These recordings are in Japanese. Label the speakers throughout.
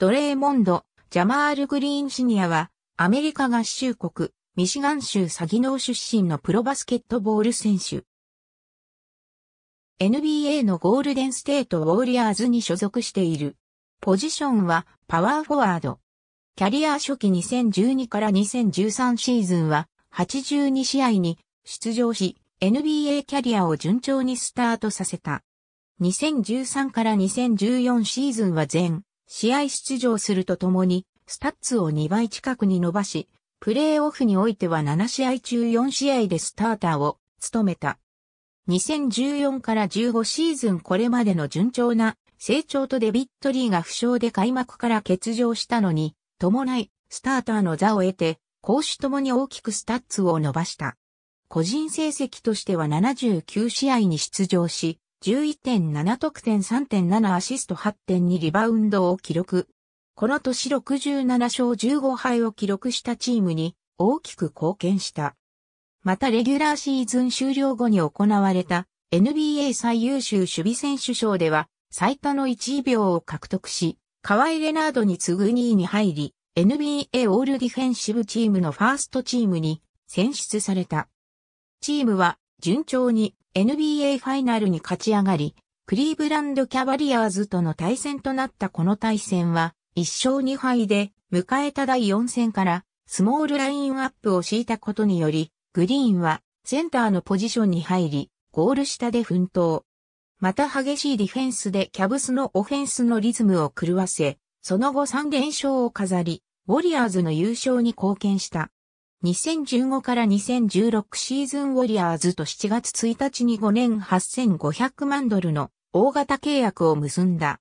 Speaker 1: ドレーモンド・ジャマール・グリーンシニアは、アメリカ合衆国、ミシガン州サギノー出身のプロバスケットボール選手。NBA のゴールデンステートウォーリアーズに所属している。ポジションはパワーフォワード。キャリア初期2012から2013シーズンは82試合に出場し NBA キャリアを順調にスタートさせた。2013から2014シーズンは全試合出場するとともに、スタッツを2倍近くに伸ばし、プレーオフにおいては7試合中4試合でスターターを務めた。2014から15シーズンこれまでの順調な成長とデビットリーが負傷で開幕から欠場したのに、伴い、スターターの座を得て、攻守ともに大きくスタッツを伸ばした。個人成績としては79試合に出場し、11.7得点3.7アシスト8.2リバウンドを記録。この年67勝15敗を記録したチームに大きく貢献した。またレギュラーシーズン終了後に行われた NBA 最優秀守備選手賞では最多の1位秒を獲得し、カワイ・レナードに次ぐ2位に入り、NBA オールディフェンシブチームのファーストチームに選出された。チームは順調に NBA ファイナルに勝ち上がり、クリーブランドキャバリアーズとの対戦となったこの対戦は、1勝2敗で迎えた第4戦からスモールラインアップを敷いたことにより、グリーンはセンターのポジションに入り、ゴール下で奮闘。また激しいディフェンスでキャブスのオフェンスのリズムを狂わせ、その後3連勝を飾り、ウォリアーズの優勝に貢献した。2015から2016シーズンウォリアーズと7月1日に5年8500万ドルの大型契約を結んだ。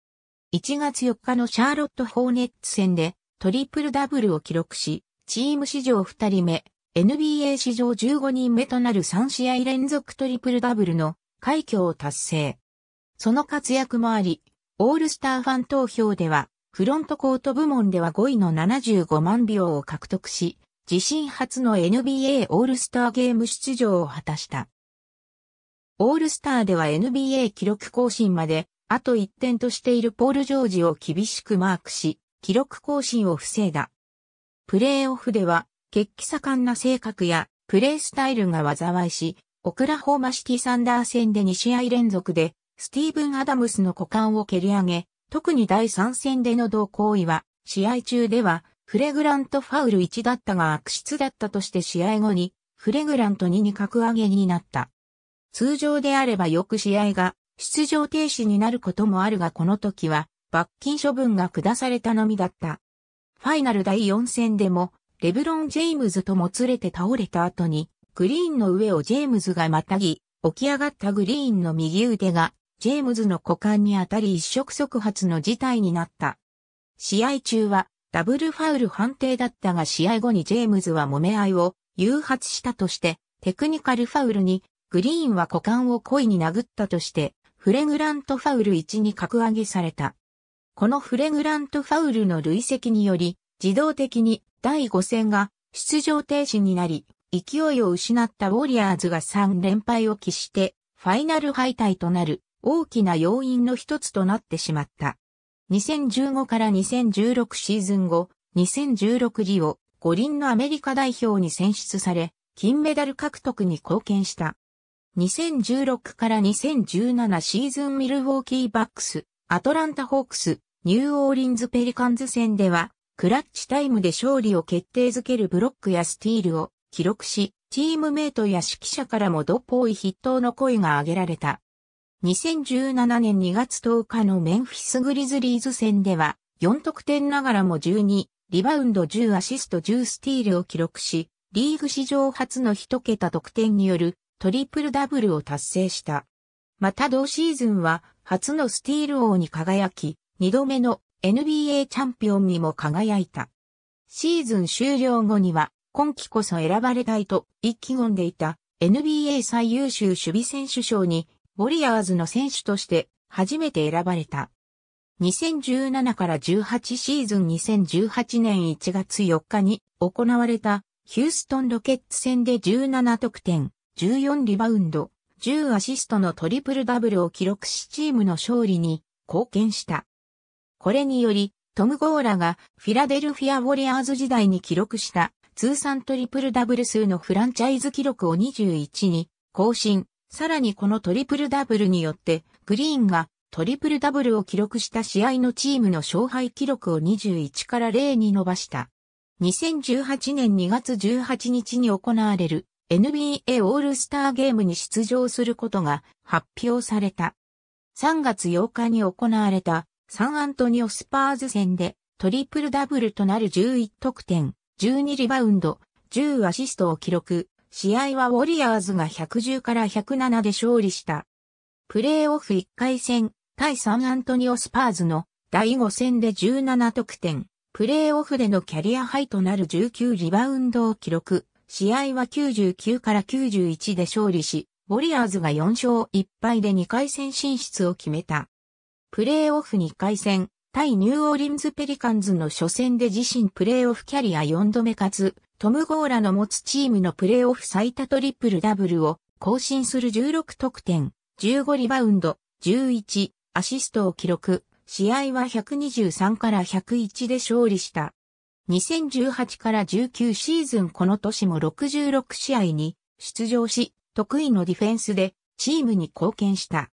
Speaker 1: 1月4日のシャーロット・ホーネッツ戦でトリプルダブルを記録し、チーム史上2人目、NBA 史上15人目となる3試合連続トリプルダブルの快挙を達成。その活躍もあり、オールスターファン投票では、フロントコート部門では5位の75万票を獲得し、自身初の NBA オールスターゲーム出場を果たした。オールスターでは NBA 記録更新まで、あと1点としているポール・ジョージを厳しくマークし、記録更新を防いだ。プレーオフでは、血気盛んな性格や、プレースタイルが災いし、オクラホーマシティサンダー戦で2試合連続で、スティーブン・アダムスの股間を蹴り上げ、特に第3戦での同行為は、試合中では、フレグラントファウル1だったが悪質だったとして試合後に、フレグラント2に格上げになった。通常であればよく試合が出場停止になることもあるがこの時は罰金処分が下されたのみだった。ファイナル第4戦でもレブロン・ジェイムズともつれて倒れた後にグリーンの上をジェームズがまたぎ起き上がったグリーンの右腕がジェームズの股間に当たり一触即発の事態になった。試合中はダブルファウル判定だったが試合後にジェームズは揉め合いを誘発したとして、テクニカルファウルに、グリーンは股間を故意に殴ったとして、フレグラントファウル1に格上げされた。このフレグラントファウルの累積により、自動的に第5戦が出場停止になり、勢いを失ったウォリアーズが3連敗を喫して、ファイナル敗退となる大きな要因の一つとなってしまった。2015から2016シーズン後、2016リオ、五輪のアメリカ代表に選出され、金メダル獲得に貢献した。2016から2017シーズンミルウォーキーバックス、アトランタホークス、ニューオーリンズペリカンズ戦では、クラッチタイムで勝利を決定づけるブロックやスティールを記録し、チームメイトや指揮者からもドッポイ筆頭の声が上げられた。2017年2月10日のメンフィスグリズリーズ戦では、4得点ながらも12、リバウンド10アシスト10スティールを記録し、リーグ史上初の1桁得点によるトリプルダブルを達成した。また同シーズンは初のスティール王に輝き、2度目の NBA チャンピオンにも輝いた。シーズン終了後には、今季こそ選ばれたいと意気込んでいた NBA 最優秀守備選手賞にウォリアーズの選手として初めて選ばれた。2017から18シーズン2018年1月4日に行われたヒューストンロケッツ戦で17得点、14リバウンド、10アシストのトリプルダブルを記録しチームの勝利に貢献した。これにより、トム・ゴーラがフィラデルフィア・ウォリアーズ時代に記録した通算トリプルダブル数のフランチャイズ記録を21に更新、さらにこのトリプルダブルによって、グリーンがトリプルダブルを記録した試合のチームの勝敗記録を21から0に伸ばした。2018年2月18日に行われる NBA オールスターゲームに出場することが発表された。3月8日に行われたサンアントニオスパーズ戦でトリプルダブルとなる11得点、12リバウンド、10アシストを記録、試合はウォリアーズが110から107で勝利した。プレーオフ1回戦、対サンアントニオスパーズの第5戦で17得点、プレーオフでのキャリアハイとなる19リバウンドを記録、試合は99から91で勝利し、ウォリアーズが4勝1敗で2回戦進出を決めた。プレーオフ2回戦、対ニューオーリンズペリカンズの初戦で自身プレーオフキャリア4度目かつ、トム・ゴーラの持つチームのプレーオフ最多トリプルダブルを更新する16得点、15リバウンド、11アシストを記録、試合は123から101で勝利した。2018から19シーズンこの年も66試合に出場し、得意のディフェンスでチームに貢献した。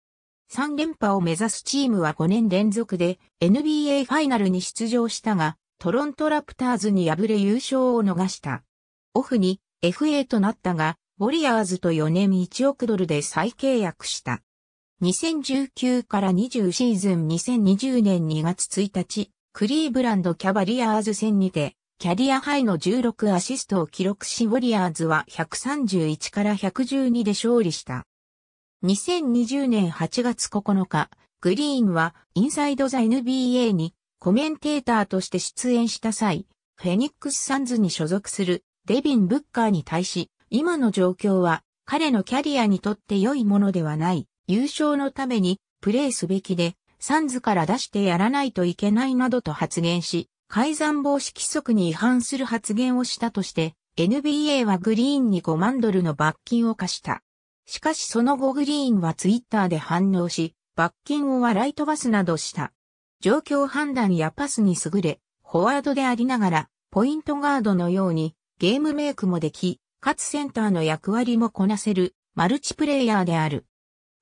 Speaker 1: 3連覇を目指すチームは5年連続で NBA ファイナルに出場したが、トロントラプターズに敗れ優勝を逃した。オフに FA となったが、ウォリアーズと4年1億ドルで再契約した。2019から20シーズン2020年2月1日、クリーブランドキャバリアーズ戦にて、キャリアハイの16アシストを記録し、ウォリアーズは131から112で勝利した。2020年8月9日、グリーンはインサイド・ザ・ NBA にコメンテーターとして出演した際、フェニックス・サンズに所属するデビン・ブッカーに対し、今の状況は彼のキャリアにとって良いものではない、優勝のためにプレーすべきで、サンズから出してやらないといけないなどと発言し、改ざん防止規則に違反する発言をしたとして、NBA はグリーンに5万ドルの罰金を課した。しかしその後グリーンはツイッターで反応し、罰金を笑い飛ばすなどした。状況判断やパスに優れ、フォワードでありながら、ポイントガードのように、ゲームメイクもでき、かつセンターの役割もこなせる、マルチプレイヤーである。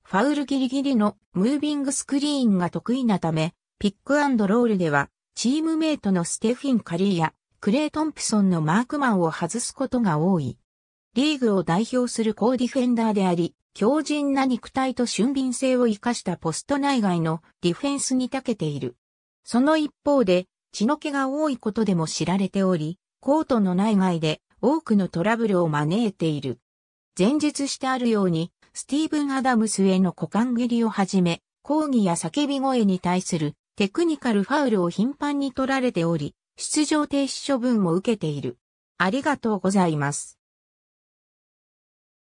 Speaker 1: ファウルギリギリのムービングスクリーンが得意なため、ピックロールでは、チームメイトのステフィン・カリーや、クレイ・トンプソンのマークマンを外すことが多い。リーグを代表する高ディフェンダーであり、強靭な肉体と俊敏性を生かしたポスト内外のディフェンスに長けている。その一方で、血の気が多いことでも知られており、コートの内外で多くのトラブルを招いている。前述してあるように、スティーブン・アダムスへの股間蹴りをはじめ、抗議や叫び声に対するテクニカルファウルを頻繁に取られており、出場停止処分も受けている。ありがとうございます。